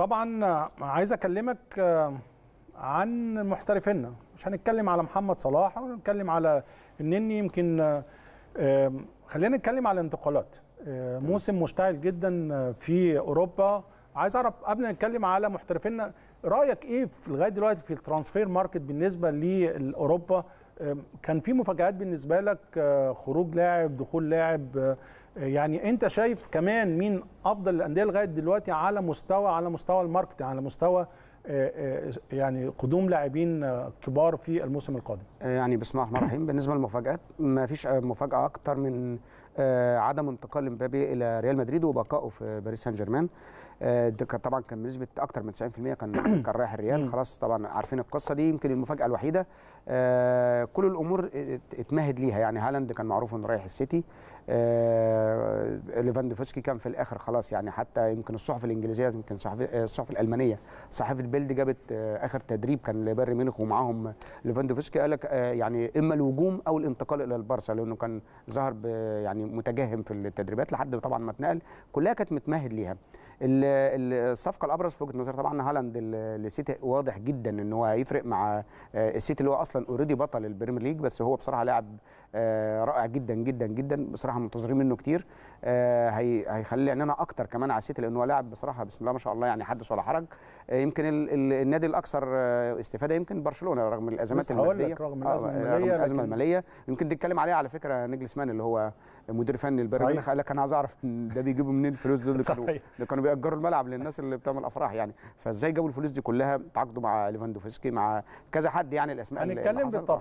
طبعا عايز اكلمك آه، عن محترفينا مش هنتكلم على محمد صلاح ونتكلم على النني يمكن آه، خلينا نتكلم على الانتقالات آه، موسم مشتعل جدا في اوروبا عايز اعرف قبل ما نتكلم على محترفينا رايك ايه لغايه دلوقتي في الترانسفير ماركت بالنسبه لاوروبا كان في مفاجآت بالنسبة لك آه، خروج لاعب دخول لاعب آه، يعني أنت شايف كمان مين أفضل الأندية لغاية دلوقتي على مستوى على مستوى الماركت على مستوى آه، يعني قدوم لاعبين كبار في الموسم القادم يعني بسم الله الرحمن الرحيم بالنسبه للمفاجات ما فيش مفاجاه اكتر من عدم انتقال امبابي الى ريال مدريد وبقائه في باريس سان جيرمان طبعا كان بنسبه اكتر من 90% كان كان رايح الريال خلاص طبعا عارفين القصه دي يمكن المفاجاه الوحيده كل الامور اتمهد ليها يعني هالاند كان معروف انه رايح السيتي آه، ليفاندوفسكي كان في الاخر خلاص يعني حتى يمكن الصحف الانجليزيه يمكن آه، الصحف الالمانيه صحيفه بيلد جابت آه، اخر تدريب كان لبري ميونخ ومعاهم ليفاندوفسكي قال لك آه، يعني اما الهجوم او الانتقال الى البارسا لانه كان ظهر يعني متجهم في التدريبات لحد طبعا ما اتنقل كلها كانت متمهد ليها الصفقه الابرز في وجهه نظري طبعا هالاند للسيتي واضح جدا ان هو هيفرق مع السيتي اللي هو اصلا اوريدي بطل البريمير ليج بس هو بصراحه لاعب رائع جدا جدا جدا بصراحه منتظرين منه كتير آه، هيخلي عيننا يعني اكتر كمان على السيتي لانه لاعب بصراحه بسم الله ما شاء الله يعني حدث ولا حرج آه، يمكن النادي الاكثر آه، استفاده يمكن برشلونه رغم الازمات الماليه رغم الازمه الماليه الازمه الماليه يمكن نتكلم عليها على فكره نجلس مان اللي هو مدير فني البرنامج قال لك انا عايز اعرف ده بيجيبوا منين الفلوس دول اللي كانوا اللي كانوا بيأجروا الملعب للناس اللي بتعمل افراح يعني فازاي جابوا الفلوس دي كلها تعاقدوا مع ليفاندوفسكي مع كذا حد يعني الاسماء هنتكلم بالتفصيل